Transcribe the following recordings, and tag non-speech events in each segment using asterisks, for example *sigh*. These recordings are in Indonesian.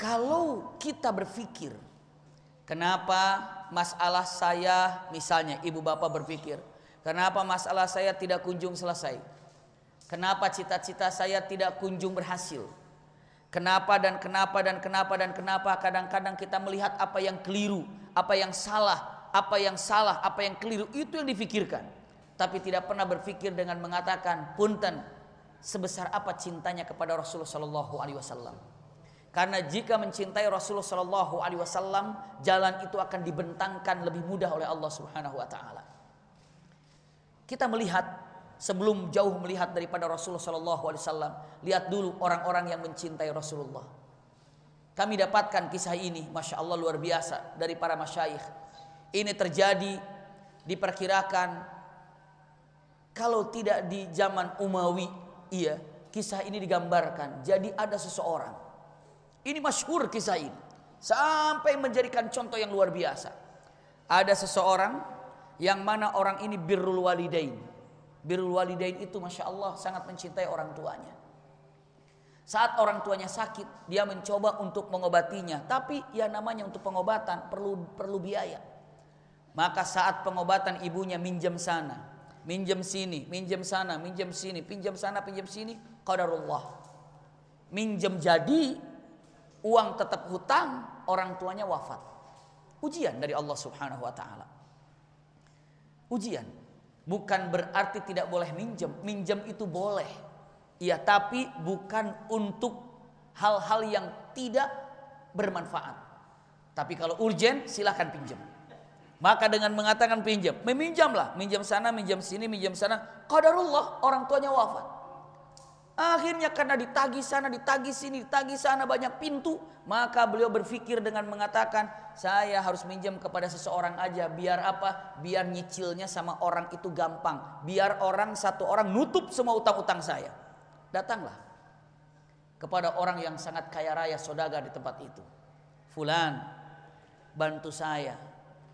Kalau kita berpikir, kenapa masalah saya, misalnya ibu bapak berpikir, kenapa masalah saya tidak kunjung selesai? Kenapa cita-cita saya tidak kunjung berhasil? Kenapa dan kenapa dan kenapa dan kenapa kadang-kadang kita melihat apa yang keliru, apa yang salah, apa yang salah, apa yang keliru itu yang difikirkan. Tapi tidak pernah berpikir dengan mengatakan punten sebesar apa cintanya kepada Rasulullah Shallallahu Alaihi Wasallam. Karena jika mencintai Rasulullah Shallallahu Alaihi Wasallam, jalan itu akan dibentangkan lebih mudah oleh Allah Subhanahu Wa Taala. Kita melihat sebelum jauh melihat daripada Rasulullah Shallallahu Alaihi Wasallam, lihat dulu orang-orang yang mencintai Rasulullah. Kami dapatkan kisah ini, masya Allah luar biasa dari para masyayikh. Ini terjadi diperkirakan kalau tidak di zaman Umawi, iya kisah ini digambarkan. Jadi ada seseorang ini masyhur kisah ini. Sampai menjadikan contoh yang luar biasa. Ada seseorang yang mana orang ini birrul walidain. Birrul walidain itu Masya Allah sangat mencintai orang tuanya. Saat orang tuanya sakit, dia mencoba untuk mengobatinya. Tapi ya namanya untuk pengobatan perlu perlu biaya. Maka saat pengobatan ibunya minjem sana, minjem sini, minjem sana, minjem sini, pinjam sana, pinjam sini, qadarullah. minjem jadi, uang tetap hutang, orang tuanya wafat. Ujian dari Allah Subhanahu wa taala. Ujian bukan berarti tidak boleh minjem. Minjem itu boleh. Ya, tapi bukan untuk hal-hal yang tidak bermanfaat. Tapi kalau urgen, silahkan pinjam. Maka dengan mengatakan pinjam, meminjamlah, minjam sana, minjam sini, minjam sana. Qadarullah orang tuanya wafat. Akhirnya karena ditagi sana, ditagi sini, ditagi sana banyak pintu, maka beliau berpikir dengan mengatakan, saya harus minjam kepada seseorang aja, biar apa? Biar nyicilnya sama orang itu gampang, biar orang satu orang nutup semua utang-utang saya. Datanglah kepada orang yang sangat kaya raya sodaga di tempat itu. Fulan, bantu saya.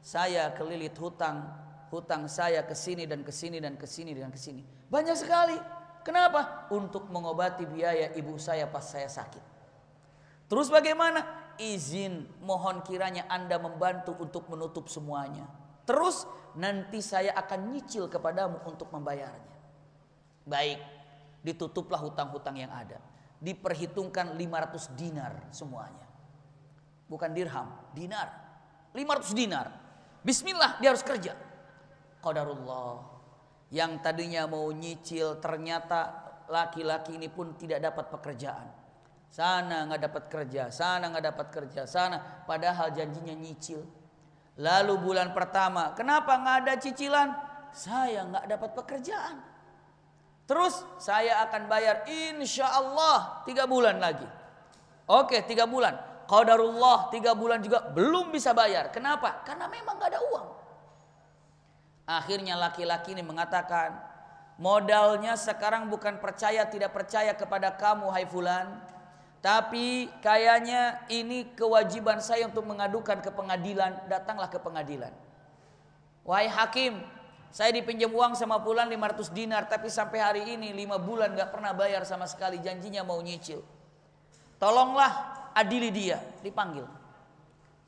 Saya kelilit hutang, hutang saya ke sini dan ke sini dan ke sini dan ke sini. Banyak sekali. Kenapa? Untuk mengobati biaya ibu saya pas saya sakit. Terus bagaimana? Izin mohon kiranya Anda membantu untuk menutup semuanya. Terus nanti saya akan nyicil kepadamu untuk membayarnya. Baik, ditutuplah hutang-hutang yang ada. Diperhitungkan 500 dinar semuanya. Bukan dirham, dinar. 500 dinar. Bismillah dia harus kerja. Qadarullah yang tadinya mau nyicil ternyata laki-laki ini pun tidak dapat pekerjaan sana nggak dapat kerja sana nggak dapat kerja sana padahal janjinya nyicil lalu bulan pertama kenapa nggak ada cicilan saya nggak dapat pekerjaan terus saya akan bayar insya Allah tiga bulan lagi oke tiga bulan Kau Qadarullah tiga bulan juga belum bisa bayar kenapa karena memang nggak ada uang Akhirnya laki-laki ini mengatakan, modalnya sekarang bukan percaya tidak percaya kepada kamu hai fulan, tapi kayaknya ini kewajiban saya untuk mengadukan ke pengadilan, datanglah ke pengadilan. Wahai hakim, saya dipinjam uang sama fulan 500 dinar, tapi sampai hari ini 5 bulan gak pernah bayar sama sekali, janjinya mau nyicil. Tolonglah adili dia, dipanggil.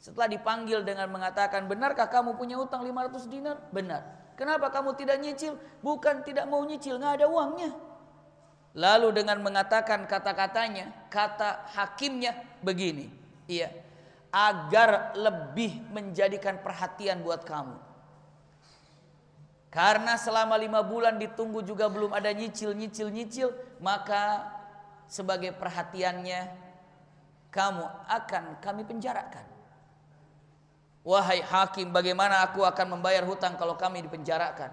Setelah dipanggil dengan mengatakan, benarkah kamu punya utang 500 dinar? Benar. Kenapa kamu tidak nyicil? Bukan tidak mau nyicil, nggak ada uangnya. Lalu dengan mengatakan kata-katanya, kata hakimnya begini. Iya, agar lebih menjadikan perhatian buat kamu. Karena selama lima bulan ditunggu juga belum ada nyicil, nyicil, nyicil. Maka sebagai perhatiannya kamu akan kami penjarakan. Wahai hakim, bagaimana aku akan membayar hutang kalau kami dipenjarakan?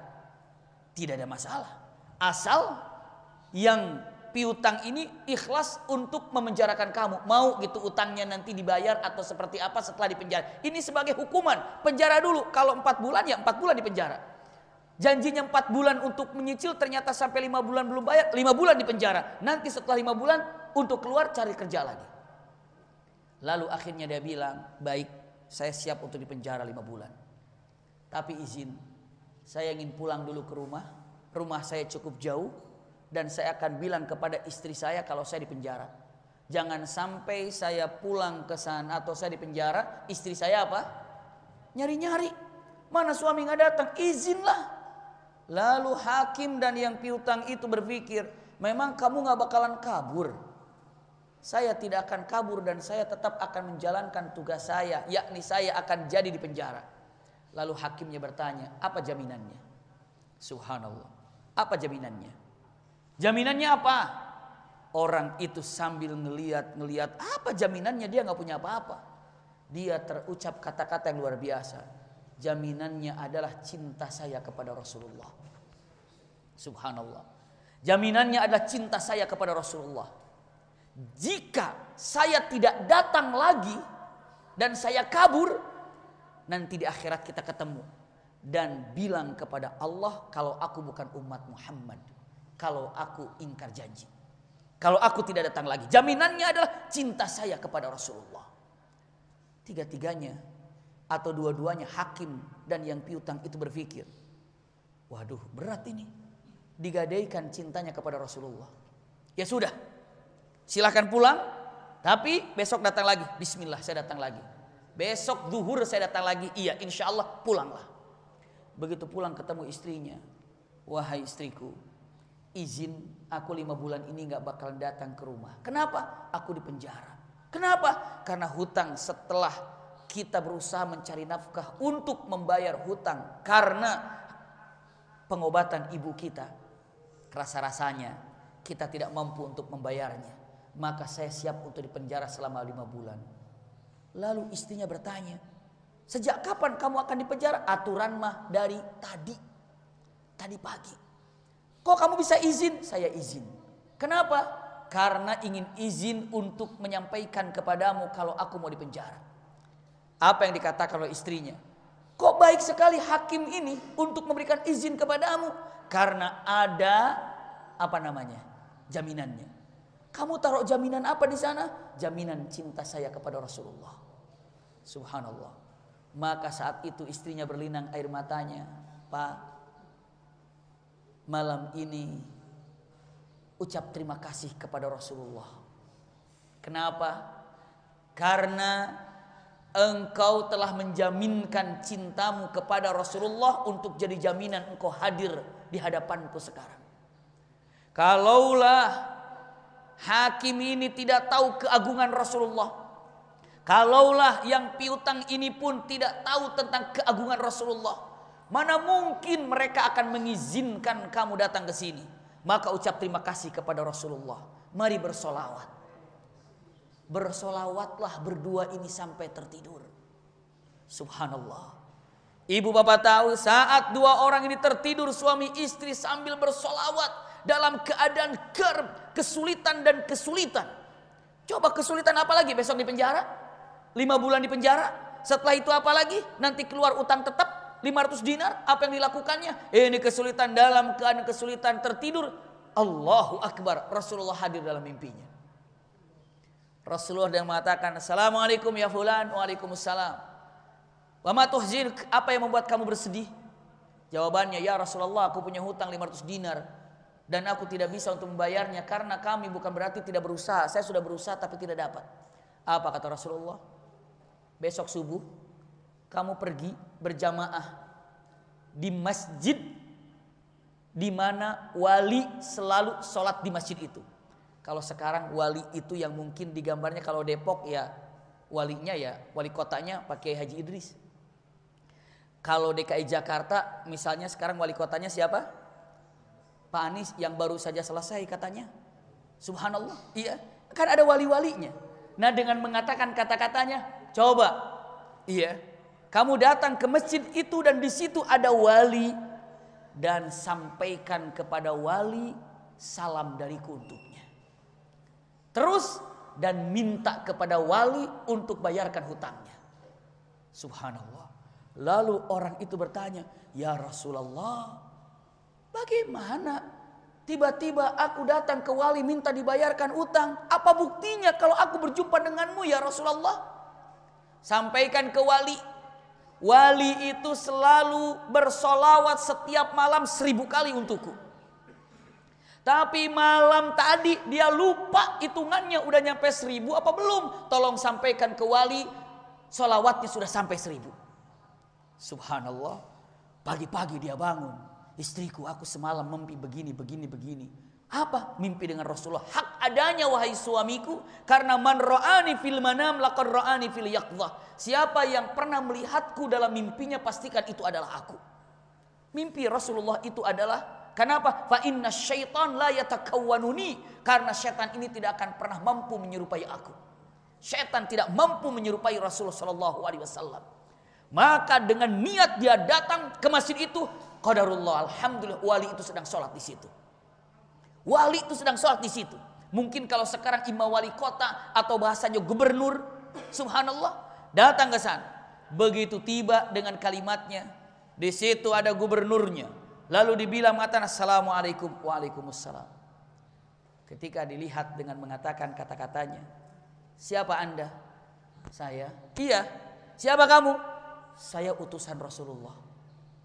Tidak ada masalah. Asal yang piutang ini ikhlas untuk memenjarakan kamu. Mau gitu utangnya nanti dibayar atau seperti apa setelah dipenjara. Ini sebagai hukuman. Penjara dulu. Kalau empat bulan ya empat bulan dipenjara. Janjinya empat bulan untuk menyicil ternyata sampai lima bulan belum bayar. lima bulan dipenjara. Nanti setelah lima bulan untuk keluar cari kerja lagi. Lalu akhirnya dia bilang, baik saya siap untuk dipenjara lima bulan. Tapi izin, saya ingin pulang dulu ke rumah, rumah saya cukup jauh, dan saya akan bilang kepada istri saya kalau saya dipenjara. Jangan sampai saya pulang ke sana atau saya dipenjara, istri saya apa? Nyari-nyari. Mana suami nggak datang? Izinlah. Lalu hakim dan yang piutang itu berpikir, memang kamu nggak bakalan kabur saya tidak akan kabur dan saya tetap akan menjalankan tugas saya, yakni saya akan jadi di penjara. Lalu hakimnya bertanya, apa jaminannya? Subhanallah. Apa jaminannya? Jaminannya apa? Orang itu sambil ngeliat-ngeliat, apa jaminannya dia nggak punya apa-apa. Dia terucap kata-kata yang luar biasa. Jaminannya adalah cinta saya kepada Rasulullah. Subhanallah. Jaminannya adalah cinta saya kepada Rasulullah jika saya tidak datang lagi dan saya kabur, nanti di akhirat kita ketemu. Dan bilang kepada Allah kalau aku bukan umat Muhammad. Kalau aku ingkar janji. Kalau aku tidak datang lagi. Jaminannya adalah cinta saya kepada Rasulullah. Tiga-tiganya atau dua-duanya hakim dan yang piutang itu berpikir. Waduh berat ini. Digadaikan cintanya kepada Rasulullah. Ya sudah silahkan pulang tapi besok datang lagi bismillah saya datang lagi besok zuhur saya datang lagi iya insya Allah pulanglah begitu pulang ketemu istrinya wahai istriku izin aku lima bulan ini nggak bakalan datang ke rumah kenapa aku di penjara kenapa karena hutang setelah kita berusaha mencari nafkah untuk membayar hutang karena pengobatan ibu kita. Rasa-rasanya kita tidak mampu untuk membayarnya maka saya siap untuk dipenjara selama lima bulan. Lalu istrinya bertanya, sejak kapan kamu akan dipenjara? Aturan mah dari tadi, tadi pagi. Kok kamu bisa izin? Saya izin. Kenapa? Karena ingin izin untuk menyampaikan kepadamu kalau aku mau dipenjara. Apa yang dikatakan oleh istrinya? Kok baik sekali hakim ini untuk memberikan izin kepadamu? Karena ada apa namanya? Jaminannya. Kamu taruh jaminan apa di sana? Jaminan cinta saya kepada Rasulullah. Subhanallah. Maka saat itu istrinya berlinang air matanya. Pak, malam ini ucap terima kasih kepada Rasulullah. Kenapa? Karena engkau telah menjaminkan cintamu kepada Rasulullah untuk jadi jaminan engkau hadir di hadapanku sekarang. Kalaulah Hakim ini tidak tahu keagungan Rasulullah. Kalaulah yang piutang ini pun tidak tahu tentang keagungan Rasulullah. Mana mungkin mereka akan mengizinkan kamu datang ke sini. Maka ucap terima kasih kepada Rasulullah. Mari bersolawat. Bersolawatlah berdua ini sampai tertidur. Subhanallah. Ibu bapak tahu saat dua orang ini tertidur suami istri sambil bersolawat dalam keadaan kerb kesulitan dan kesulitan. Coba kesulitan apa lagi besok di penjara? Lima bulan di penjara? Setelah itu apa lagi? Nanti keluar utang tetap 500 dinar? Apa yang dilakukannya? Ini kesulitan dalam keadaan kesulitan tertidur. Allahu Akbar. Rasulullah hadir dalam mimpinya. Rasulullah yang mengatakan, Assalamualaikum ya fulan, Waalaikumsalam. Wa ma tuhzin, apa yang membuat kamu bersedih? Jawabannya, ya Rasulullah aku punya hutang 500 dinar dan aku tidak bisa untuk membayarnya karena kami bukan berarti tidak berusaha. Saya sudah berusaha tapi tidak dapat. Apa kata Rasulullah? Besok subuh kamu pergi berjamaah di masjid di mana wali selalu sholat di masjid itu. Kalau sekarang wali itu yang mungkin digambarnya kalau Depok ya walinya ya wali kotanya pakai Haji Idris. Kalau DKI Jakarta misalnya sekarang wali kotanya siapa? Pak Anies yang baru saja selesai katanya. Subhanallah. Iya. Kan ada wali-walinya. Nah dengan mengatakan kata-katanya. Coba. Iya. Kamu datang ke masjid itu dan di situ ada wali. Dan sampaikan kepada wali salam dariku untuknya. Terus dan minta kepada wali untuk bayarkan hutangnya. Subhanallah. Lalu orang itu bertanya, Ya Rasulullah, Bagaimana tiba-tiba aku datang ke wali minta dibayarkan utang? Apa buktinya kalau aku berjumpa denganmu ya Rasulullah? Sampaikan ke wali. Wali itu selalu bersolawat setiap malam seribu kali untukku. Tapi malam tadi dia lupa hitungannya udah nyampe seribu apa belum. Tolong sampaikan ke wali solawatnya sudah sampai seribu. Subhanallah. Pagi-pagi dia bangun Istriku, aku semalam mimpi begini, begini, begini. Apa? Mimpi dengan Rasulullah. Hak adanya wahai suamiku. Karena man ro'ani fil manam lakon ro'ani fil yakdah. Siapa yang pernah melihatku dalam mimpinya pastikan itu adalah aku. Mimpi Rasulullah itu adalah Kenapa? Fa inna syaitan la yatakawwanuni. Karena syaitan ini tidak akan pernah mampu menyerupai aku. Syaitan tidak mampu menyerupai Rasulullah Shallallahu Maka dengan niat dia datang ke masjid itu, Qadarullah alhamdulillah wali itu sedang sholat di situ. Wali itu sedang sholat di situ. Mungkin kalau sekarang imam wali kota atau bahasanya gubernur, subhanallah, datang ke sana. Begitu tiba dengan kalimatnya, di situ ada gubernurnya. Lalu dibilang mengatakan assalamualaikum waalaikumsalam. Ketika dilihat dengan mengatakan kata-katanya, siapa anda? Saya. Iya. Siapa kamu? Saya utusan Rasulullah.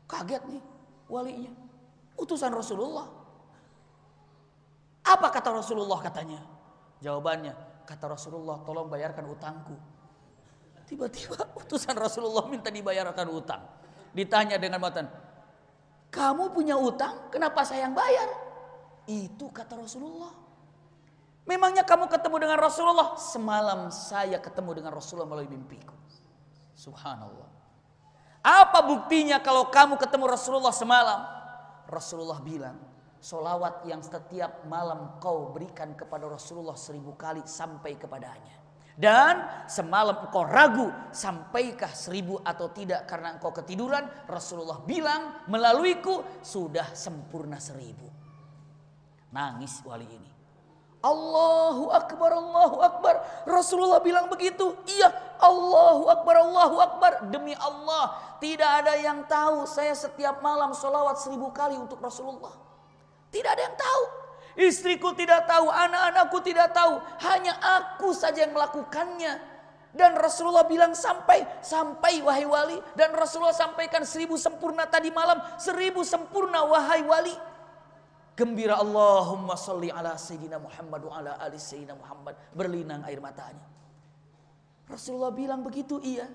Kaget nih walinya. Utusan Rasulullah. Apa kata Rasulullah katanya? Jawabannya, kata Rasulullah tolong bayarkan utangku. Tiba-tiba utusan Rasulullah minta dibayarkan utang. Ditanya dengan matan, kamu punya utang, kenapa saya yang bayar? Itu kata Rasulullah. Memangnya kamu ketemu dengan Rasulullah? Semalam saya ketemu dengan Rasulullah melalui mimpiku. Subhanallah. Apa buktinya kalau kamu ketemu Rasulullah semalam? Rasulullah bilang, solawat yang setiap malam kau berikan kepada Rasulullah seribu kali sampai kepadanya. Dan semalam engkau ragu sampaikah seribu atau tidak karena engkau ketiduran. Rasulullah bilang melaluiku sudah sempurna seribu. Nangis wali ini. Allahu Akbar, Allahu Akbar. Rasulullah bilang begitu. Iya, Allahu Akbar, Allahu Akbar. Demi Allah, tidak ada yang tahu saya setiap malam sholawat seribu kali untuk Rasulullah. Tidak ada yang tahu. Istriku tidak tahu, anak-anakku tidak tahu. Hanya aku saja yang melakukannya. Dan Rasulullah bilang sampai, sampai wahai wali. Dan Rasulullah sampaikan seribu sempurna tadi malam. Seribu sempurna wahai wali. Gembira Allahumma salli ala Sayyidina Muhammad wa ala ali Sayyidina Muhammad. Berlinang air matanya. Rasulullah bilang begitu, iya.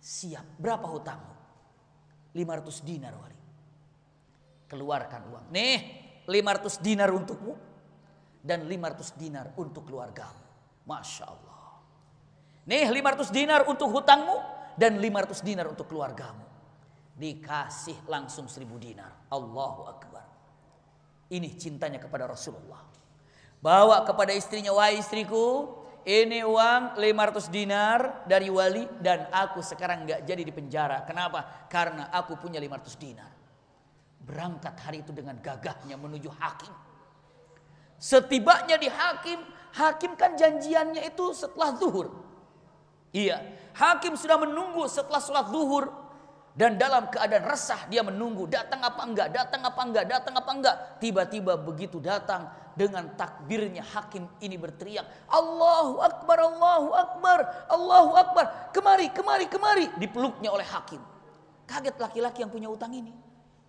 Siap, berapa hutangmu? 500 dinar wali. Keluarkan uang. Nih, 500 dinar untukmu. Dan 500 dinar untuk keluargamu. Masya Allah. Nih 500 dinar untuk hutangmu. Dan 500 dinar untuk keluargamu. Dikasih langsung 1000 dinar. Allahu Akbar. Ini cintanya kepada Rasulullah. Bawa kepada istrinya, wahai istriku, ini uang 500 dinar dari wali dan aku sekarang nggak jadi di penjara. Kenapa? Karena aku punya 500 dinar. Berangkat hari itu dengan gagahnya menuju hakim. Setibanya di hakim, hakim kan janjiannya itu setelah zuhur. Iya, hakim sudah menunggu setelah sholat zuhur dan dalam keadaan resah dia menunggu datang apa enggak datang apa enggak datang apa enggak tiba-tiba begitu datang dengan takbirnya hakim ini berteriak Allahu akbar Allahu akbar Allahu akbar kemari kemari kemari dipeluknya oleh hakim kaget laki-laki yang punya utang ini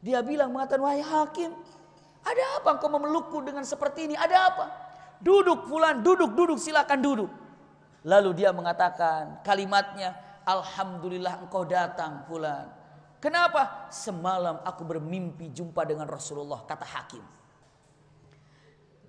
dia bilang mengatakan wahai hakim ada apa engkau memelukku dengan seperti ini ada apa duduk fulan duduk duduk silakan duduk lalu dia mengatakan kalimatnya Alhamdulillah engkau datang fulan. Kenapa? Semalam aku bermimpi jumpa dengan Rasulullah, kata hakim.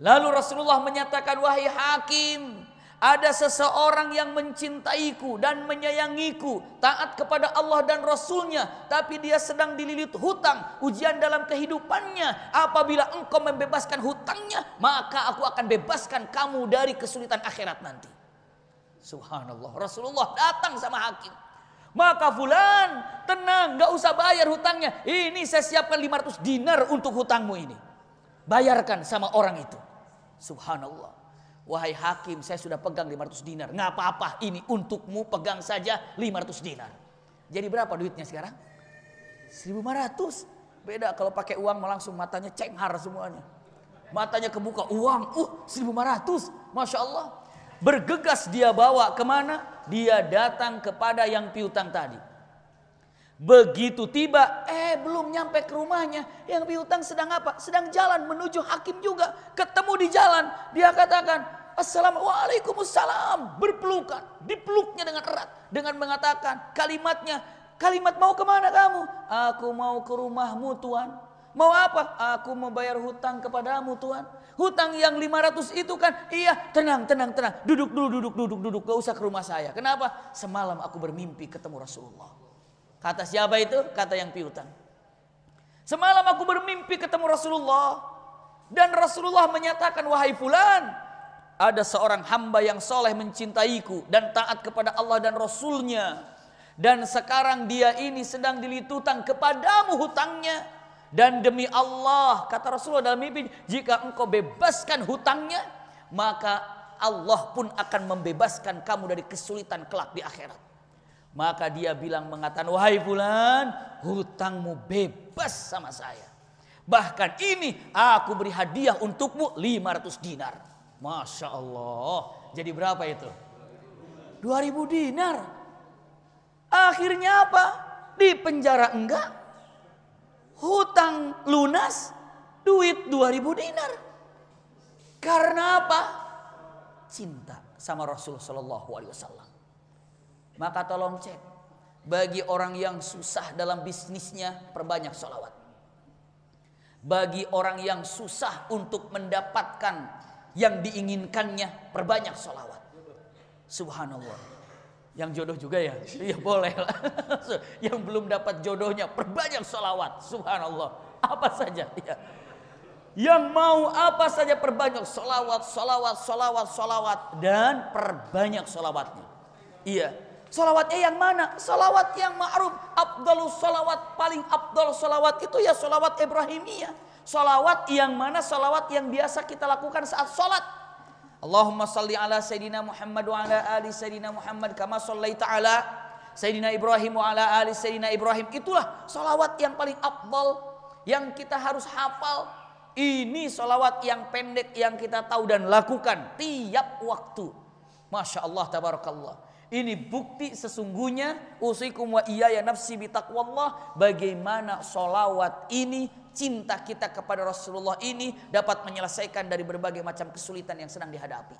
Lalu Rasulullah menyatakan, wahai hakim, ada seseorang yang mencintaiku dan menyayangiku, taat kepada Allah dan Rasulnya, tapi dia sedang dililit hutang, ujian dalam kehidupannya. Apabila engkau membebaskan hutangnya, maka aku akan bebaskan kamu dari kesulitan akhirat nanti. Subhanallah. Rasulullah datang sama hakim. Maka fulan, tenang, gak usah bayar hutangnya. Ini saya siapkan 500 dinar untuk hutangmu ini. Bayarkan sama orang itu. Subhanallah. Wahai hakim, saya sudah pegang 500 dinar. Ngapa apa-apa, ini untukmu pegang saja 500 dinar. Jadi berapa duitnya sekarang? 1500. Beda kalau pakai uang langsung matanya cenghar semuanya. Matanya kebuka uang, uh 1500. Masya Allah. Bergegas dia bawa kemana? Dia datang kepada yang piutang tadi. Begitu tiba, eh belum nyampe ke rumahnya. Yang piutang sedang apa? Sedang jalan menuju hakim juga. Ketemu di jalan, dia katakan, Assalamualaikum salam Berpelukan, dipeluknya dengan erat. Dengan mengatakan kalimatnya, kalimat mau kemana kamu? Aku mau ke rumahmu Tuhan. Mau apa? Aku membayar hutang kepadamu Tuhan. Hutang yang 500 itu kan, iya tenang, tenang, tenang. Duduk dulu, duduk, duduk, duduk. Gak usah ke rumah saya. Kenapa? Semalam aku bermimpi ketemu Rasulullah. Kata siapa itu? Kata yang piutang. Semalam aku bermimpi ketemu Rasulullah. Dan Rasulullah menyatakan, wahai fulan. Ada seorang hamba yang soleh mencintaiku dan taat kepada Allah dan Rasulnya. Dan sekarang dia ini sedang dilitutang kepadamu hutangnya dan demi Allah, kata Rasulullah dalam mimpi, jika engkau bebaskan hutangnya, maka Allah pun akan membebaskan kamu dari kesulitan kelak di akhirat. Maka dia bilang mengatakan, wahai bulan, hutangmu bebas sama saya. Bahkan ini aku beri hadiah untukmu 500 dinar. Masya Allah. Jadi berapa itu? 2000 dinar. Akhirnya apa? Di penjara enggak? hutang lunas duit 2000 dinar. Karena apa? Cinta sama Rasul Shallallahu alaihi wasallam. Maka tolong cek bagi orang yang susah dalam bisnisnya perbanyak sholawat. Bagi orang yang susah untuk mendapatkan yang diinginkannya perbanyak sholawat. Subhanallah yang jodoh juga ya? Ya boleh lah. *laughs* Yang belum dapat jodohnya perbanyak solawat. Subhanallah. Apa saja. Ya. Yang mau apa saja perbanyak solawat, solawat, solawat, solawat dan perbanyak solawatnya. Iya. Solawatnya yang mana? Solawat yang ma'ruf. Abdul solawat paling abdul solawat itu ya solawat Ibrahimiyah. Solawat yang mana? Solawat yang biasa kita lakukan saat sholat. Allahumma salli ala Sayyidina Muhammad wa ala ali Sayyidina Muhammad kama salli ta'ala Sayyidina Ibrahim wa ala ali Sayyidina Ibrahim. Itulah salawat yang paling abdal yang kita harus hafal. Ini salawat yang pendek yang kita tahu dan lakukan tiap waktu. Masya Allah tabarakallah. Ini bukti sesungguhnya usikum wa iya ya nafsi bitaqwallah bagaimana solawat ini cinta kita kepada Rasulullah ini dapat menyelesaikan dari berbagai macam kesulitan yang sedang dihadapi.